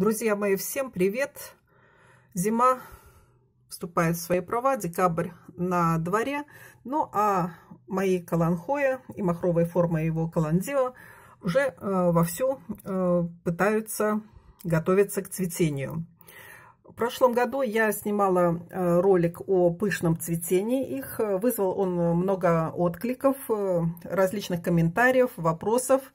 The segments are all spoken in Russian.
Друзья мои, всем привет! Зима вступает в свои права, декабрь на дворе. Ну а мои каланхоя и махровая форма его каландио уже э, вовсю э, пытаются готовиться к цветению. В прошлом году я снимала э, ролик о пышном цветении их. Вызвал он много откликов, э, различных комментариев, вопросов. Вопросов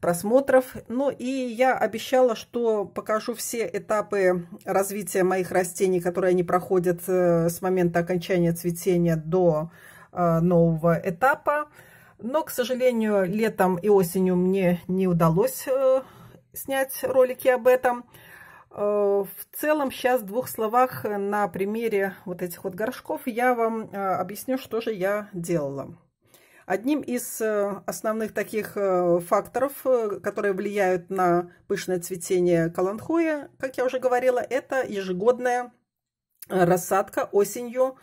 просмотров. Ну и я обещала, что покажу все этапы развития моих растений, которые они проходят э, с момента окончания цветения до э, нового этапа. Но, к сожалению, летом и осенью мне не удалось э, снять ролики об этом. В целом, сейчас в двух словах на примере вот этих вот горшков я вам объясню, что же я делала. Одним из э, основных таких э, факторов, э, которые влияют на пышное цветение каланхоя, как я уже говорила, это ежегодная рассадка осенью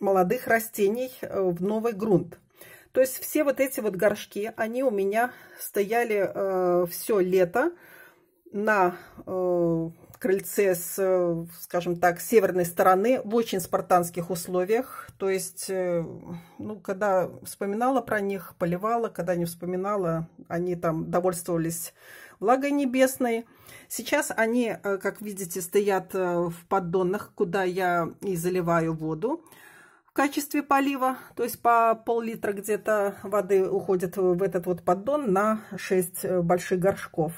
молодых растений в новый грунт. То есть все вот эти вот горшки, они у меня стояли все лето на крыльце с, э, скажем так, северной стороны в очень спартанских условиях. То есть, э, ну, когда вспоминала про них, поливала, когда не вспоминала, они там довольствовались влагой небесной. Сейчас они, э, как видите, стоят в поддонах, куда я и заливаю воду в качестве полива. То есть по пол-литра где-то воды уходит в этот вот поддон на 6 больших горшков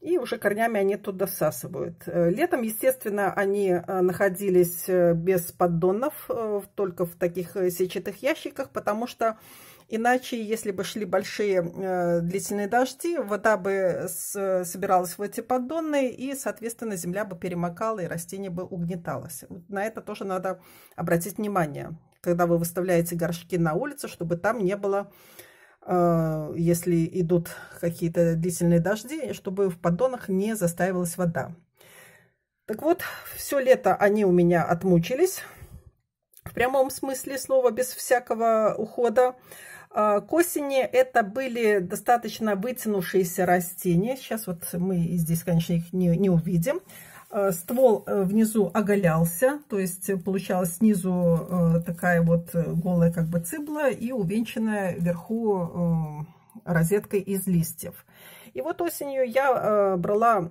и уже корнями они туда всасывают. Э, летом, естественно, они э, находились э, без поддонов, только в таких сетчатых ящиках, потому что иначе, если бы шли большие длительные дожди, вода бы собиралась в эти поддоны, и, соответственно, земля бы перемокала, и растение бы угнеталось. На это тоже надо обратить внимание, когда вы выставляете горшки на улицу, чтобы там не было Э, если идут какие-то длительные дожди, чтобы в поддонах не застаивалась вода. Так вот, все лето они у меня отмучились, в прямом смысле слова, без всякого ухода. А, к осени это были достаточно вытянувшиеся растения. Сейчас вот мы здесь, конечно, их не, не увидим. Э, ствол э, внизу оголялся, то есть э, получалась снизу такая вот голая как бы цибла и увенчанная вверху розеткой из листьев. И вот осенью я брала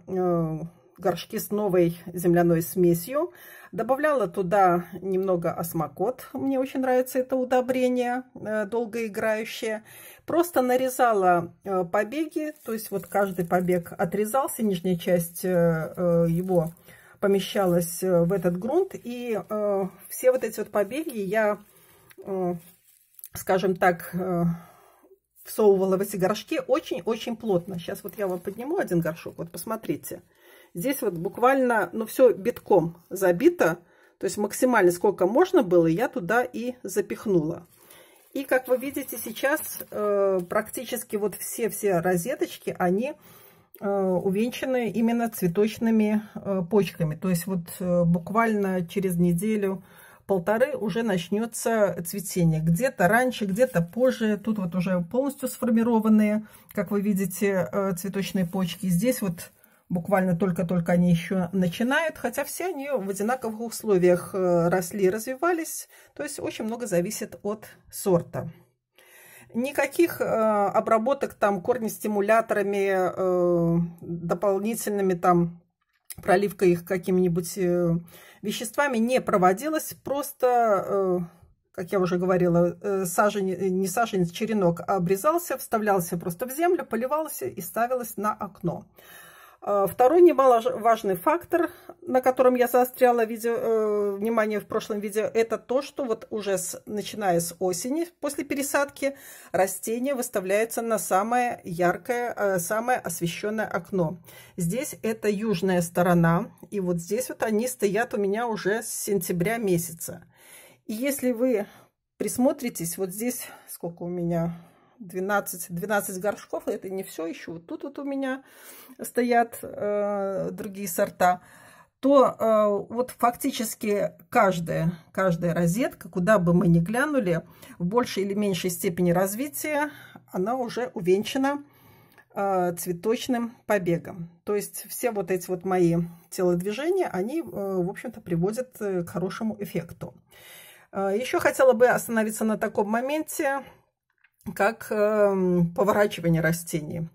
горшки с новой земляной смесью, добавляла туда немного осмокот, мне очень нравится это удобрение, долгоиграющее, Просто нарезала э, побеги, то есть вот каждый побег отрезался, нижняя часть э, э, его помещалась в этот грунт. И все вот эти вот побеги я, скажем так, всовывала в эти горшки очень-очень плотно. Сейчас вот я вам подниму один горшок, вот посмотрите. Здесь вот буквально, ну, все битком забито. То есть максимально сколько можно было, я туда и запихнула. И, как вы видите, сейчас э, практически вот все-все розеточки, они э, увенчаны именно цветочными э, почками. То есть вот буквально через неделю полторы уже начнется цветение. Где-то раньше, где-то позже. Тут вот уже полностью сформированные, как вы видите, цветочные почки. Здесь вот буквально только-только они еще начинают, хотя все они в одинаковых условиях э, росли и развивались, то есть очень много зависит от сорта. Никаких э, обработок там корнестимуляторами, э, дополнительными там проливка их какими-нибудь э, веществами не проводилось, просто э, как я уже говорила, э, саженец, не саженец, черенок обрезался, вставлялся просто в землю, поливался и ставилось на окно. А, второй немаловажный фактор, на котором я заостряла видео, э, внимание в прошлом видео, это то, что вот уже с, начиная с осени, после пересадки, растение выставляется на самое яркое, э, самое освещенное окно. Здесь это южная сторона, и вот здесь вот они стоят у меня уже с сентября месяца. И если вы присмотритесь, вот здесь сколько у меня 12, 12 горшков, это не все еще. Вот тут вот у меня стоят э, другие сорта. То э, вот фактически каждая, каждая розетка, куда бы мы ни глянули, в большей или меньшей степени развития, она уже увенчана э, цветочным побегом. То есть все вот эти вот мои телодвижения, они, э, в общем-то, приводят э, к хорошему эффекту. Э, еще хотела бы остановиться на таком моменте, как эм, поворачивание растений.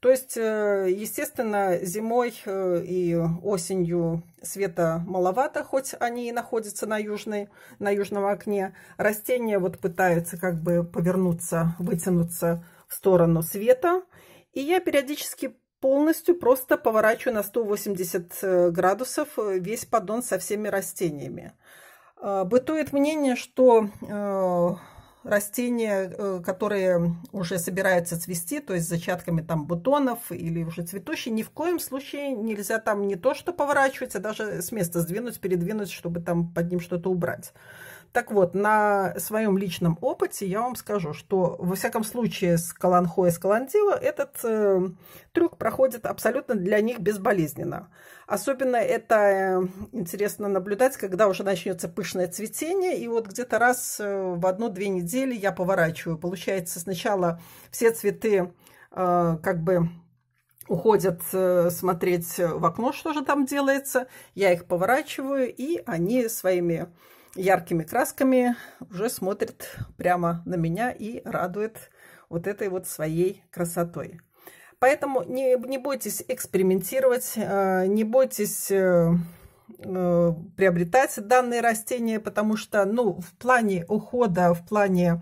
То есть, э, естественно, зимой э, и осенью света маловато, хоть они и находятся на, южной, на южном окне. Растения вот пытаются как бы повернуться, вытянуться в сторону света. И я периодически полностью просто поворачиваю на 180 э, градусов весь поддон со всеми растениями. Бытует мнение, что растения, э, которые уже собираются цвести, то есть зачатками там бутонов или уже цветущие, ни в коем случае нельзя там не то что поворачивать, а даже с места сдвинуть, передвинуть, чтобы там под ним что-то убрать. Так вот, на своем личном опыте я вам скажу, что во всяком случае с Каланхо и с Каландила этот э, трюк проходит абсолютно для них безболезненно. Особенно это э, интересно наблюдать, когда уже начнется пышное цветение, и вот где-то раз э, в одну-две недели я поворачиваю. Получается, сначала все цветы э, как бы уходят э, смотреть в окно, что же там делается. Я их поворачиваю, и они своими яркими красками уже смотрит прямо на меня и радует вот этой вот своей красотой. Поэтому не, не бойтесь экспериментировать, э, не бойтесь э, э, приобретать данные растения, потому что, ну, в плане ухода, в плане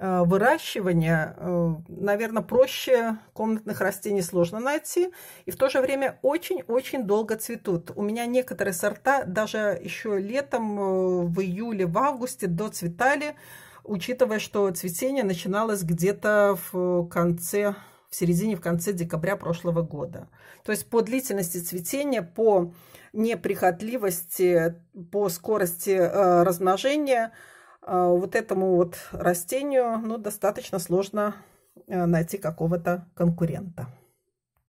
Э, выращивания, э, наверное, проще комнатных растений сложно найти. И в то же время очень-очень долго цветут. У меня некоторые сорта даже еще летом, э, в июле, в августе доцветали, учитывая, что цветение начиналось где-то в конце в середине, в конце декабря прошлого года. То есть по длительности цветения, по неприхотливости, по скорости э, размножения – а, вот этому вот растению ну, достаточно сложно э, найти какого-то конкурента.